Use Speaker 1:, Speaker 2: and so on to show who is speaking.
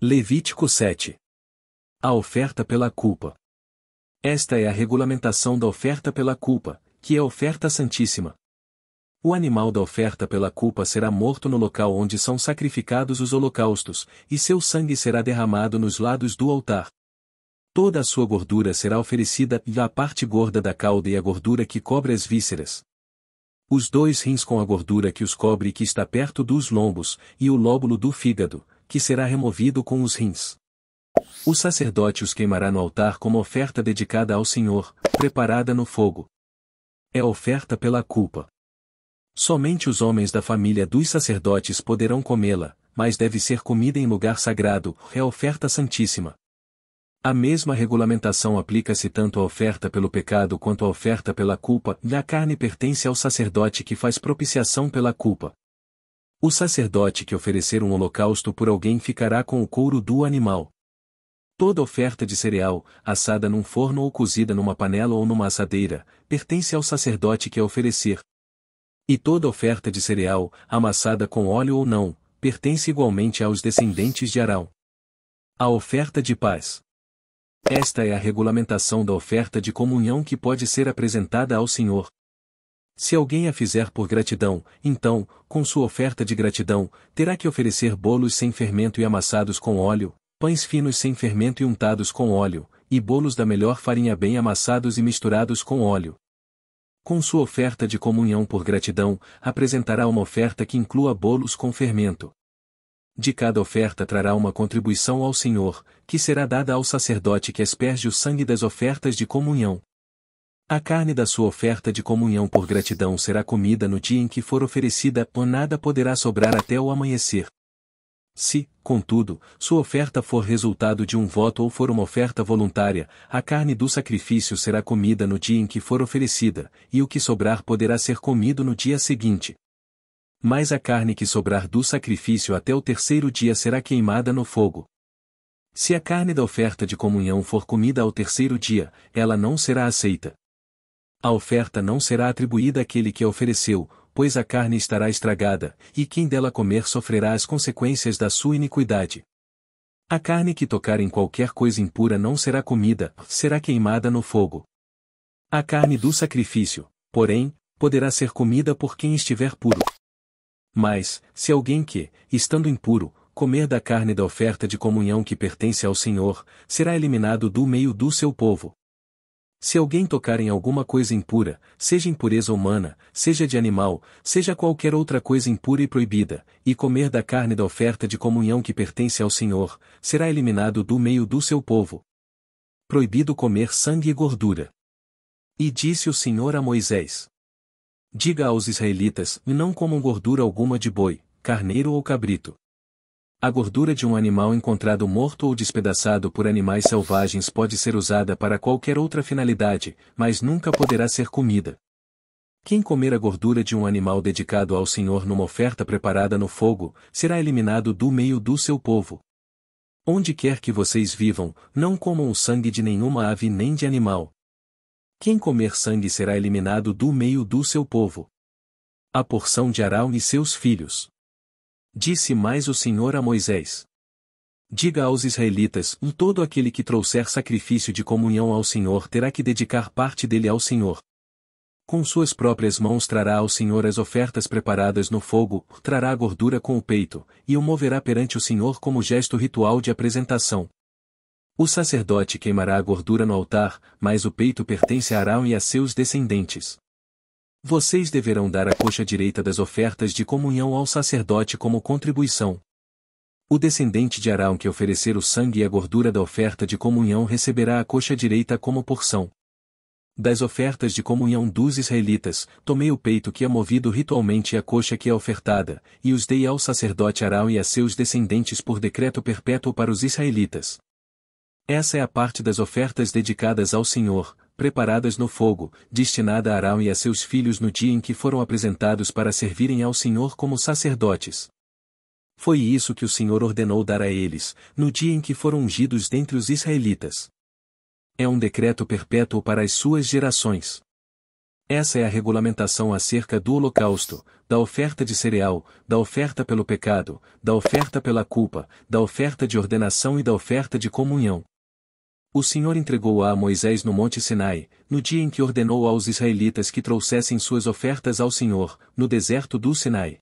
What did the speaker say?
Speaker 1: Levítico 7. A oferta pela culpa. Esta é a regulamentação da oferta pela culpa, que é a oferta santíssima. O animal da oferta pela culpa será morto no local onde são sacrificados os holocaustos, e seu sangue será derramado nos lados do altar. Toda a sua gordura será oferecida e a parte gorda da cauda e a gordura que cobre as vísceras. Os dois rins com a gordura que os cobre e que está perto dos lombos, e o lóbulo do fígado, que será removido com os rins. O sacerdote os queimará no altar como oferta dedicada ao Senhor, preparada no fogo. É oferta pela culpa. Somente os homens da família dos sacerdotes poderão comê-la, mas deve ser comida em lugar sagrado, é oferta santíssima. A mesma regulamentação aplica-se tanto à oferta pelo pecado quanto à oferta pela culpa, e a carne pertence ao sacerdote que faz propiciação pela culpa. O sacerdote que oferecer um holocausto por alguém ficará com o couro do animal. Toda oferta de cereal, assada num forno ou cozida numa panela ou numa assadeira, pertence ao sacerdote que a oferecer. E toda oferta de cereal, amassada com óleo ou não, pertence igualmente aos descendentes de Arão. A oferta de paz. Esta é a regulamentação da oferta de comunhão que pode ser apresentada ao Senhor, se alguém a fizer por gratidão, então, com sua oferta de gratidão, terá que oferecer bolos sem fermento e amassados com óleo, pães finos sem fermento e untados com óleo, e bolos da melhor farinha bem amassados e misturados com óleo. Com sua oferta de comunhão por gratidão, apresentará uma oferta que inclua bolos com fermento. De cada oferta trará uma contribuição ao Senhor, que será dada ao sacerdote que asperge o sangue das ofertas de comunhão. A carne da sua oferta de comunhão por gratidão será comida no dia em que for oferecida, ou nada poderá sobrar até o amanhecer. Se, contudo, sua oferta for resultado de um voto ou for uma oferta voluntária, a carne do sacrifício será comida no dia em que for oferecida, e o que sobrar poderá ser comido no dia seguinte. Mas a carne que sobrar do sacrifício até o terceiro dia será queimada no fogo. Se a carne da oferta de comunhão for comida ao terceiro dia, ela não será aceita. A oferta não será atribuída àquele que a ofereceu, pois a carne estará estragada, e quem dela comer sofrerá as consequências da sua iniquidade. A carne que tocar em qualquer coisa impura não será comida, será queimada no fogo. A carne do sacrifício, porém, poderá ser comida por quem estiver puro. Mas, se alguém que, estando impuro, comer da carne da oferta de comunhão que pertence ao Senhor, será eliminado do meio do seu povo. Se alguém tocar em alguma coisa impura, seja impureza humana, seja de animal, seja qualquer outra coisa impura e proibida, e comer da carne da oferta de comunhão que pertence ao Senhor, será eliminado do meio do seu povo. Proibido comer sangue e gordura. E disse o Senhor a Moisés: Diga aos israelitas: Não comam gordura alguma de boi, carneiro ou cabrito. A gordura de um animal encontrado morto ou despedaçado por animais selvagens pode ser usada para qualquer outra finalidade, mas nunca poderá ser comida. Quem comer a gordura de um animal dedicado ao Senhor numa oferta preparada no fogo, será eliminado do meio do seu povo. Onde quer que vocês vivam, não comam o sangue de nenhuma ave nem de animal. Quem comer sangue será eliminado do meio do seu povo. A porção de Arão e seus filhos. Disse mais o Senhor a Moisés. Diga aos israelitas, um todo aquele que trouxer sacrifício de comunhão ao Senhor terá que dedicar parte dele ao Senhor. Com suas próprias mãos trará ao Senhor as ofertas preparadas no fogo, trará a gordura com o peito, e o moverá perante o Senhor como gesto ritual de apresentação. O sacerdote queimará a gordura no altar, mas o peito pertence a Arão e a seus descendentes. Vocês deverão dar a coxa direita das ofertas de comunhão ao sacerdote como contribuição. O descendente de Arão que oferecer o sangue e a gordura da oferta de comunhão receberá a coxa direita como porção. Das ofertas de comunhão dos israelitas, tomei o peito que é movido ritualmente e a coxa que é ofertada, e os dei ao sacerdote Arão e a seus descendentes por decreto perpétuo para os israelitas. Essa é a parte das ofertas dedicadas ao Senhor, preparadas no fogo, destinada a Arão e a seus filhos no dia em que foram apresentados para servirem ao Senhor como sacerdotes. Foi isso que o Senhor ordenou dar a eles, no dia em que foram ungidos dentre os israelitas. É um decreto perpétuo para as suas gerações. Essa é a regulamentação acerca do holocausto, da oferta de cereal, da oferta pelo pecado, da oferta pela culpa, da oferta de ordenação e da oferta de comunhão. O Senhor entregou-a a Moisés no Monte Sinai, no dia em que ordenou aos israelitas que trouxessem suas ofertas ao Senhor, no deserto do Sinai.